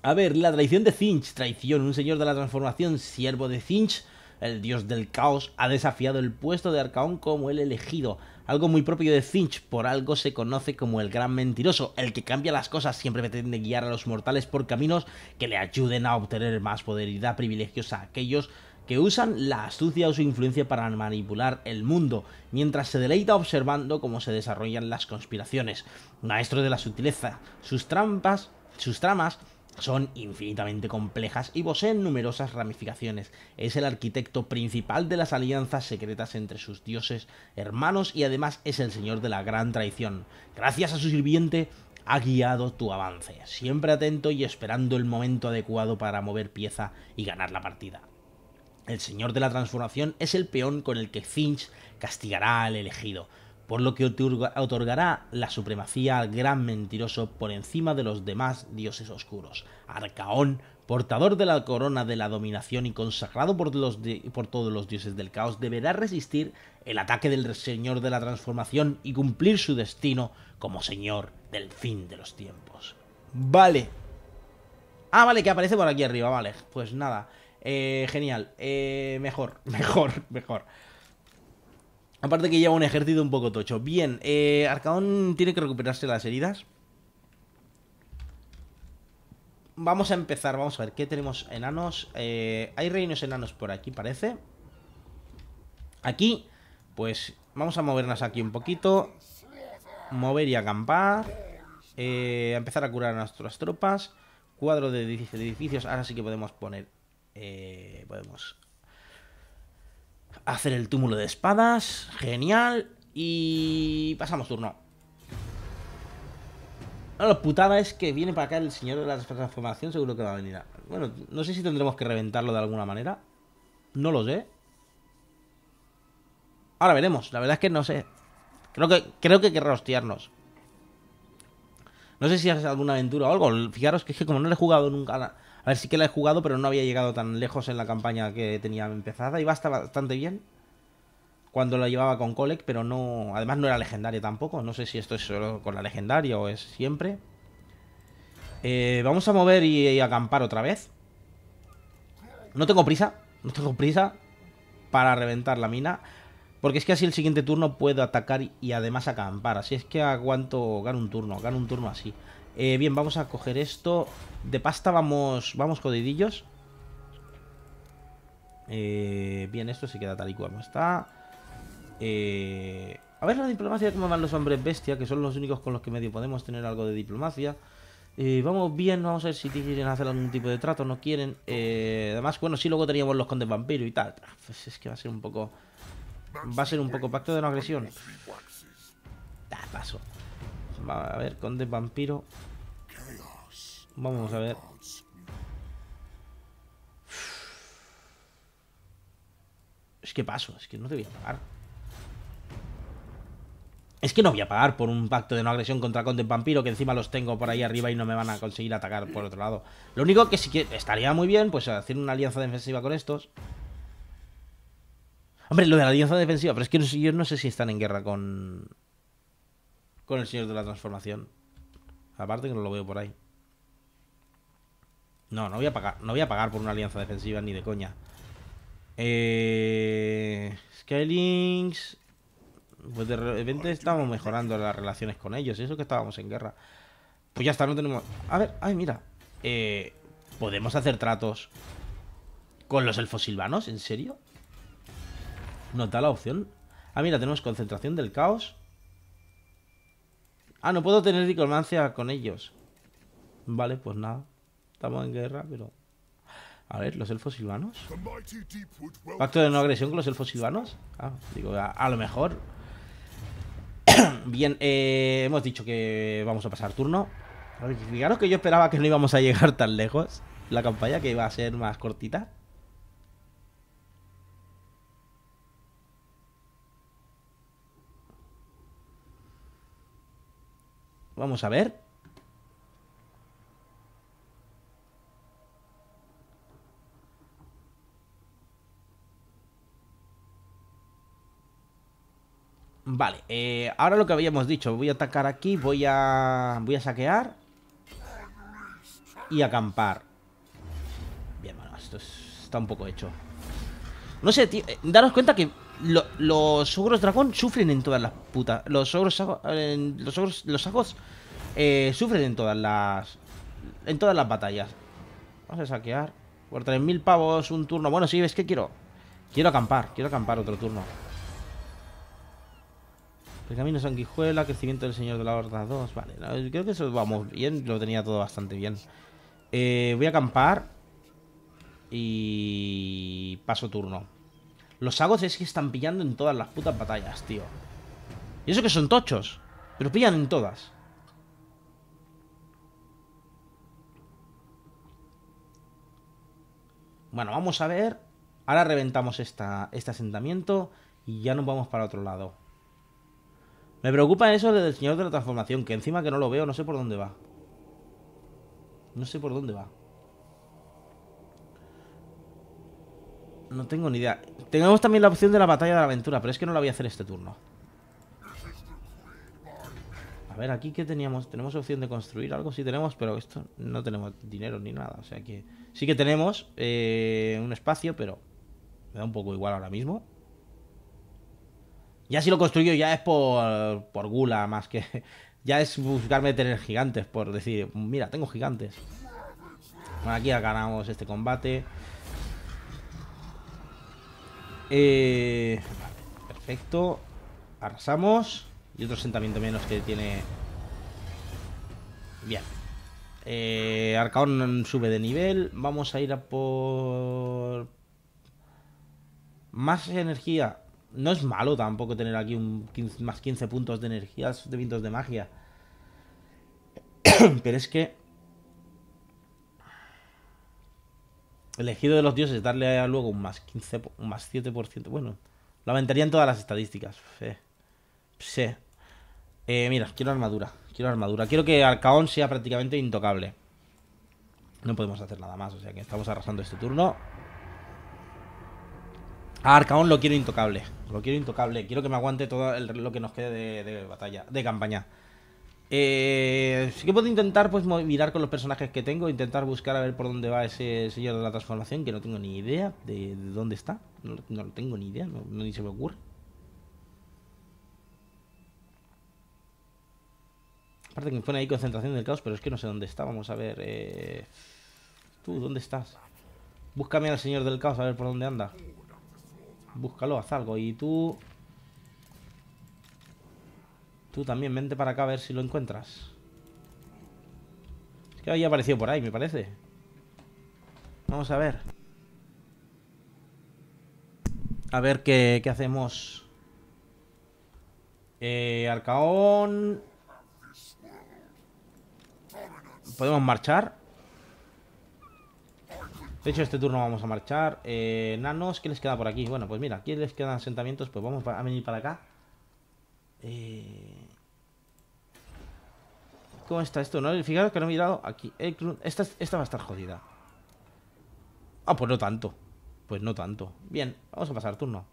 A ver, la traición de Finch. Traición. Un señor de la transformación, siervo de Finch, el dios del caos, ha desafiado el puesto de Arcaón como el elegido algo muy propio de Finch, por algo se conoce como el gran mentiroso, el que cambia las cosas siempre pretende guiar a los mortales por caminos que le ayuden a obtener más poder y da privilegios a aquellos que usan la astucia o su influencia para manipular el mundo, mientras se deleita observando cómo se desarrollan las conspiraciones. Maestro de la sutileza, sus trampas, sus tramas son infinitamente complejas y poseen numerosas ramificaciones. Es el arquitecto principal de las alianzas secretas entre sus dioses hermanos y además es el señor de la gran traición. Gracias a su sirviente ha guiado tu avance, siempre atento y esperando el momento adecuado para mover pieza y ganar la partida. El señor de la transformación es el peón con el que Finch castigará al elegido por lo que otorgará la supremacía al gran mentiroso por encima de los demás dioses oscuros. Arcaón, portador de la corona de la dominación y consagrado por, todos los dioses del caos, deberá resistir el ataque del Señor de la Transformación y cumplir su destino como Señor del fin de los tiempos. Vale. Ah, vale, que aparece por aquí arriba, vale. Pues nada. Eh, genial. Eh, mejor, mejor, mejor. Aparte que lleva un ejército un poco tocho. Bien, eh, Arcaón tiene que recuperarse las heridas. Vamos a empezar, vamos a ver, ¿qué tenemos? Enanos, eh, hay reinos enanos por aquí, parece. Aquí, pues vamos a movernos aquí un poquito. Mover y acampar. Eh, empezar a curar a nuestras tropas. Cuadro de edificios, ahora sí que podemos poner... podemos Hacer el túmulo de espadas. Genial. Y pasamos turno. No la putada es que viene para acá el señor de la transformación. Seguro que va a venir. Bueno, no sé si tendremos que reventarlo de alguna manera. No lo sé. Ahora veremos. La verdad es que no sé. Creo que, creo que querrá hostiarnos. No sé si hace alguna aventura o algo. Fijaros que es que como no le he jugado nunca... A ver, sí que la he jugado, pero no había llegado tan lejos en la campaña que tenía empezada. Iba hasta bastante bien cuando la llevaba con Colec, pero no. Además, no era legendaria tampoco. No sé si esto es solo con la legendaria o es siempre. Eh, vamos a mover y, y acampar otra vez. No tengo prisa. No tengo prisa para reventar la mina. Porque es que así el siguiente turno puedo atacar y además acampar. Así es que aguanto, gano un turno, gano un turno así. Eh, bien, vamos a coger esto. De pasta vamos, vamos jodidillos. Eh, bien, esto se queda tal y como está. Eh, a ver la diplomacia, cómo van los hombres bestia, que son los únicos con los que medio podemos tener algo de diplomacia. vamos bien, vamos a ver si quieren hacer algún tipo de trato, no quieren. además, bueno, si luego teníamos los condes vampiro y tal. Pues es que va a ser un poco... Va a ser un poco pacto de no agresión. Ah, paso. A ver, condes vampiro. Vamos a ver. Es que paso, es que no te voy a pagar. Es que no voy a pagar por un pacto de no agresión contra Conde Vampiro, que encima los tengo por ahí arriba y no me van a conseguir atacar por otro lado. Lo único que sí que estaría muy bien, pues hacer una alianza defensiva con estos. Hombre, lo de la alianza defensiva, pero es que yo no sé si están en guerra con... Con el señor de la transformación. Aparte que no lo veo por ahí. No, no voy a pagar, no voy a pagar por una alianza defensiva ni de coña. Eh, Skylings. Pues de repente estamos mejorando las relaciones con ellos. Eso que estábamos en guerra. Pues ya está, no tenemos. A ver, ay, mira. Eh, Podemos hacer tratos con los elfos silvanos, ¿en serio? ¿No da la opción. Ah, mira, tenemos concentración del caos. Ah, no puedo tener diplomancia con ellos. Vale, pues nada. Estamos en guerra, pero... A ver, los elfos silvanos. Pacto de no agresión con los elfos silvanos. Ah, digo, a, lo mejor. Bien, eh, hemos dicho que vamos a pasar turno. Fijaros que yo esperaba que no íbamos a llegar tan lejos. La campaña que iba a ser más cortita. Vamos a ver. Vale, eh, ahora lo que habíamos dicho Voy a atacar aquí, voy a... Voy a saquear Y acampar Bien, bueno, esto está un poco hecho No sé, tío, eh, daros cuenta que Los ogros dragón sufren en todas las putas Los ogros... los ogros... Los sagos sufren en todas las... En todas las batallas Vamos a saquear Por 3.000 pavos un turno Bueno, sí, ves que quiero... Quiero acampar, quiero acampar otro turno el camino Sanguijuela, crecimiento del Señor de la Horda 2. Vale, creo que eso vamos bien. Lo tenía todo bastante bien. Eh, voy a acampar. Y. Paso turno. Los sagos es que están pillando en todas las putas batallas, tío. Y eso que son tochos. Pero pillan en todas. Bueno, vamos a ver. Ahora reventamos este asentamiento. Y ya nos vamos para otro lado. Me preocupa eso del señor de la transformación, que encima que no lo veo, no sé por dónde va. No sé por dónde va. No tengo ni idea. Tenemos también la opción de la batalla de la aventura, pero es que no la voy a hacer este turno. A ver, aquí que teníamos, tenemos opción de construir algo, sí tenemos, pero esto no tenemos dinero ni nada. O sea que sí que tenemos eh, un espacio, pero me da un poco igual ahora mismo. Ya si lo construyo ya es por, por gula más que... Ya es buscarme tener gigantes por decir, mira, tengo gigantes. Bueno, aquí ya ganamos este combate. Eh, perfecto. Arrasamos. Y otro asentamiento menos que tiene... Bien. Eh, Arcaón sube de nivel. Vamos a ir a por... Más energía. No es malo tampoco tener aquí un más 15 puntos de energías de vientos de magia. Pero es que... Elegido de los dioses, darle luego un más 15, 7%. Bueno, lo en todas las estadísticas. Sí. Eh, mira, quiero armadura. Quiero armadura. Quiero que Alcaón sea prácticamente intocable. No podemos hacer nada más, o sea que estamos arrasando este turno. Arcaón lo quiero intocable. Lo quiero intocable. Quiero que me aguante todo el, lo que nos quede de, batalla, de campaña. Eh, sí que puedo intentar pues mirar con los personajes que tengo, intentar buscar a ver por dónde va ese señor de la transformación, que no tengo ni idea de, dónde está. No, lo tengo ni idea, no, ni se me ocurre. Aparte que me pone ahí concentración del caos, pero es que no sé dónde está. Vamos a ver. Eh... Tú, ¿dónde estás? Búscame al señor del caos a ver por dónde anda búscalo, haz algo. Y tú... Tú también, vente para acá a ver si lo encuentras. Es que había aparecido por ahí, me parece. Vamos a ver. A ver qué, qué hacemos. Eh, Arcaón... Podemos marchar. De hecho, este turno vamos a marchar. Eh, nanos, ¿qué les queda por aquí? Bueno, pues mira, aquí les quedan asentamientos. Pues vamos a venir para acá. Eh, ¿Cómo está esto? No, fijaros que no he mirado aquí. Esta, esta va a estar jodida. Ah, pues no tanto. Pues no tanto. Bien, vamos a pasar turno.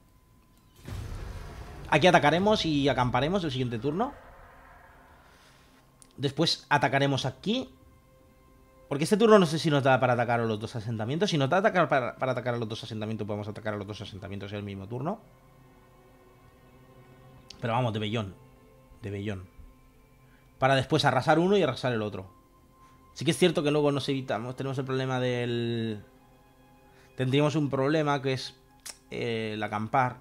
Aquí atacaremos y acamparemos el siguiente turno. Después atacaremos aquí porque este turno no sé si nos da para atacar a los dos asentamientos. Si nos da atacar para, atacar a los dos asentamientos, podemos atacar a los dos asentamientos en el mismo turno. Pero vamos, de bellón. De bellón. Para después arrasar uno y arrasar el otro. Sí que es cierto que luego nos evitamos. Tenemos el problema del... Tendríamos un problema que es eh, el acampar.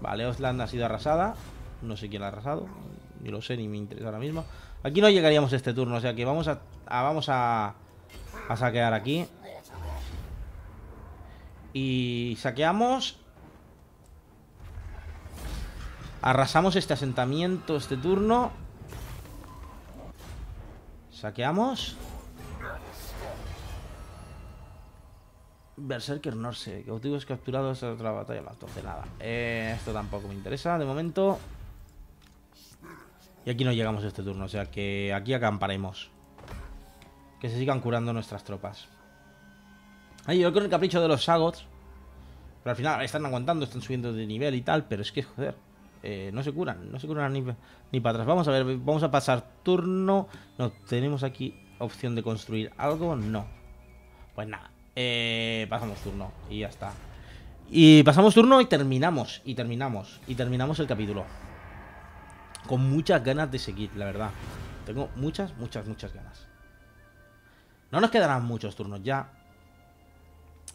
Vale, Osland ha sido arrasada. No sé quién la ha arrasado. Ni lo sé, ni me interesa ahora mismo. Aquí no llegaríamos este turno, o sea que vamos a Ah, vamos a, a saquear aquí. Y saqueamos. Arrasamos este asentamiento, este turno. Saqueamos. Berserker no sé. Cautivos capturados esa otra batalla. entonces nada. Eh, esto tampoco me interesa de momento. Y aquí no llegamos a este turno. O sea que aquí acamparemos que se sigan curando nuestras tropas. Ahí yo creo el capricho de los Sagots. Pero al final están aguantando, están subiendo de nivel y tal. Pero es que, joder, eh, no se curan. No se curan ni, para atrás. Vamos a ver, vamos a pasar turno. No, tenemos aquí opción de construir algo. No. Pues nada. Eh, pasamos turno y ya está. Y pasamos turno y terminamos. Y terminamos. Y terminamos el capítulo. Con muchas ganas de seguir, la verdad. Tengo muchas, muchas, muchas ganas. No nos quedarán muchos turnos ya.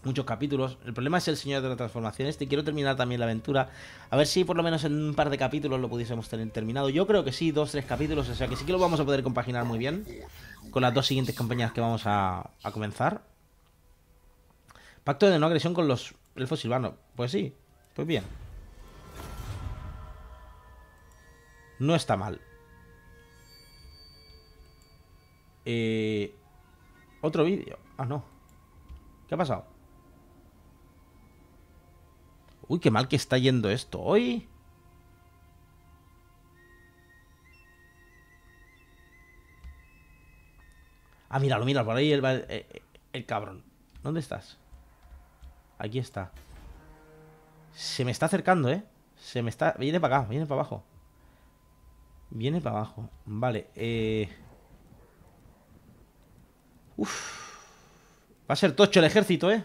Muchos capítulos. El problema es el Señor de la Transformación. Este quiero terminar también la aventura. A ver si por lo menos en un par de capítulos lo pudiésemos tener terminado. Yo creo que sí, dos, tres capítulos. O sea que sí que lo vamos a poder compaginar muy bien. Con las dos siguientes campañas que vamos a, comenzar. Pacto de no agresión con los elfos silvanos. Pues sí, pues bien. No está mal. Eh, otro vídeo. Ah, no. ¿Qué ha pasado? Uy, qué mal que está yendo esto hoy. Ah, míralo, míralo, por ahí el, cabrón. ¿Dónde estás? Aquí está. Se me está acercando, ¿eh? Se me está... Viene para acá, viene para abajo. Viene para abajo. Vale, eh... Va a ser tocho el ejército, ¿eh?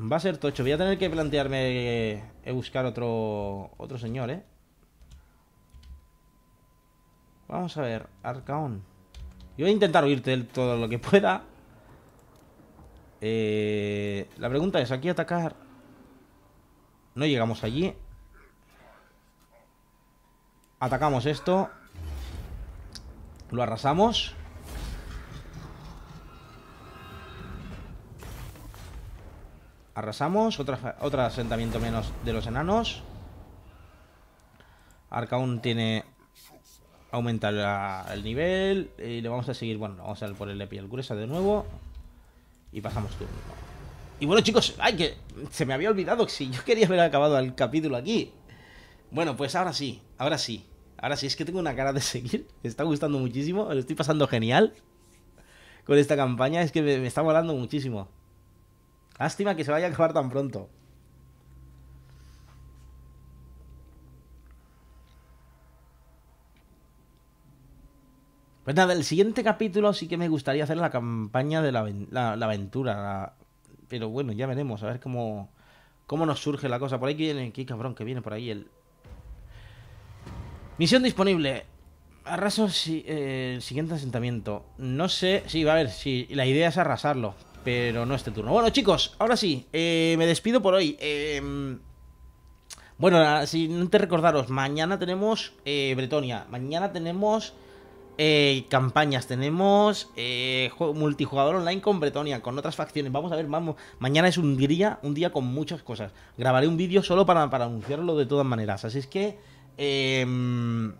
Va a ser tocho. Voy a tener que plantearme eh, buscar otro, otro señor, ¿eh? Vamos a ver. Arcaón. Yo voy a intentar huirte todo lo que pueda. Eh, la pregunta es, ¿aquí atacar? No llegamos allí. Atacamos esto. Lo arrasamos. Arrasamos. Otra, otro asentamiento menos de los enanos. Arcaun tiene... Aumenta el nivel. Y le vamos a seguir... Bueno, vamos a por el de piel gruesa de nuevo. Y pasamos turno. Y bueno, chicos, ay, que se me había olvidado que si yo quería haber acabado el capítulo aquí. Bueno, pues ahora sí, ahora sí. Ahora sí, es que tengo una cara de seguir. Me está gustando muchísimo. lo estoy pasando genial con esta campaña. Es que me, me está volando muchísimo. Lástima que se vaya a acabar tan pronto. Pues nada, el siguiente capítulo sí que me gustaría hacer la campaña de la, aventura. Pero bueno, ya veremos, a ver cómo, cómo nos surge la cosa. Por ahí viene, qué cabrón que viene por ahí el... Misión disponible. Arraso eh, el siguiente asentamiento. No sé, sí, va a ver, sí, la idea es arrasarlo pero no este turno. Bueno, chicos, ahora sí, eh, me despido por hoy. Eh, bueno bueno, sin te recordaros, mañana tenemos eh, Bretonia, mañana tenemos campañas, tenemos multijugador online con Bretonia, con otras facciones. Vamos a ver, vamos, mañana es un día, un día con muchas cosas. Grabaré un vídeo solo para, para anunciarlo de todas maneras, así es que... Em,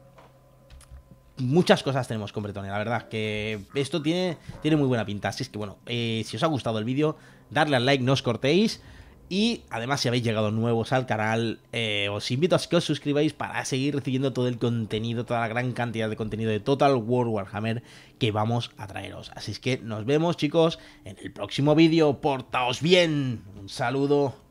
muchas cosas tenemos con Bretonia, la verdad, que esto tiene, tiene muy buena pinta. Así es que bueno, eh, si os ha gustado el vídeo, darle al like, no os cortéis. Y además, si habéis llegado nuevos al canal, eh, os invito a que os suscribáis para seguir recibiendo todo el contenido, toda la gran cantidad de contenido de Total War Warhammer que vamos a traeros. Así es que nos vemos, chicos, en el próximo vídeo. Portaos bien. Un saludo.